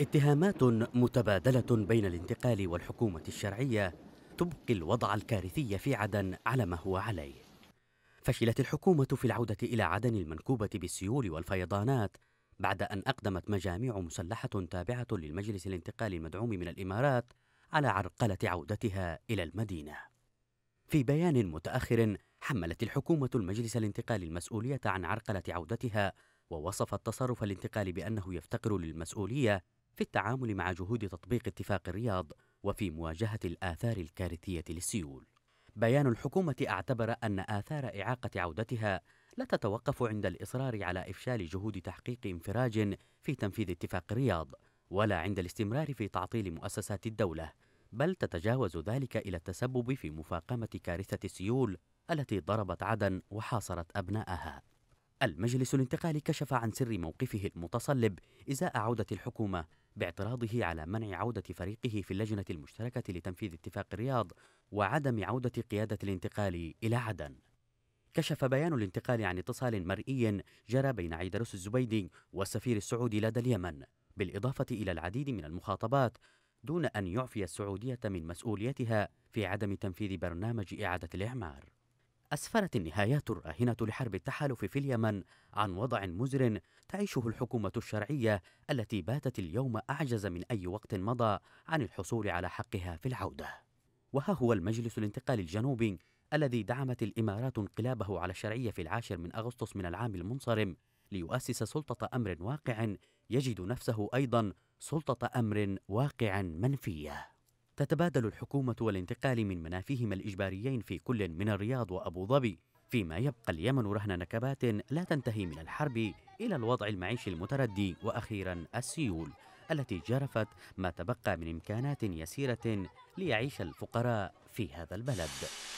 اتهامات متبادلة بين الانتقال والحكومة الشرعية تبقي الوضع الكارثي في عدن على ما هو عليه. فشلت الحكومة في العودة إلى عدن المنكوبة بالسيول والفيضانات بعد أن أقدمت مجاميع مسلحة تابعة للمجلس الانتقالي المدعوم من الإمارات على عرقلة عودتها إلى المدينة. في بيان متأخر حملت الحكومة المجلس الانتقالي المسؤولية عن عرقلة عودتها ووصف التصرف الانتقالي بأنه يفتقر للمسؤولية في التعامل مع جهود تطبيق اتفاق الرياض وفي مواجهة الآثار الكارثية للسيول. بيان الحكومة اعتبر أن آثار إعاقة عودتها لا تتوقف عند الإصرار على إفشال جهود تحقيق انفراج في تنفيذ اتفاق الرياض، ولا عند الاستمرار في تعطيل مؤسسات الدولة، بل تتجاوز ذلك إلى التسبب في مفاقمة كارثة السيول التي ضربت عدن وحاصرت أبنائها. المجلس الانتقالي كشف عن سر موقفه المتصلب إزاء عودة الحكومة باعتراضه على منع عودة فريقه في اللجنة المشتركة لتنفيذ اتفاق الرياض وعدم عودة قيادة الانتقال إلى عدن كشف بيان الانتقال عن اتصال مرئي جرى بين عيدروس الزبيدي والسفير السعودي لدى اليمن بالإضافة إلى العديد من المخاطبات دون أن يعفي السعودية من مسؤوليتها في عدم تنفيذ برنامج إعادة الإعمار أسفرت النهايات الراهنة لحرب التحالف في اليمن عن وضع مزر تعيشه الحكومة الشرعية التي باتت اليوم أعجز من أي وقت مضى عن الحصول على حقها في العودة. وها هو المجلس الانتقالي الجنوبي الذي دعمت الإمارات انقلابه على الشرعية في العاشر من أغسطس من العام المنصرم ليؤسس سلطة أمر واقع يجد نفسه أيضا سلطة أمر واقع منفية تتبادل الحكومة والانتقال من منافيهما الإجباريين في كل من الرياض وأبو ظبي فيما يبقى اليمن رهن نكبات لا تنتهي من الحرب إلى الوضع المعيشي المتردي وأخيرا السيول التي جرفت ما تبقى من إمكانات يسيرة ليعيش الفقراء في هذا البلد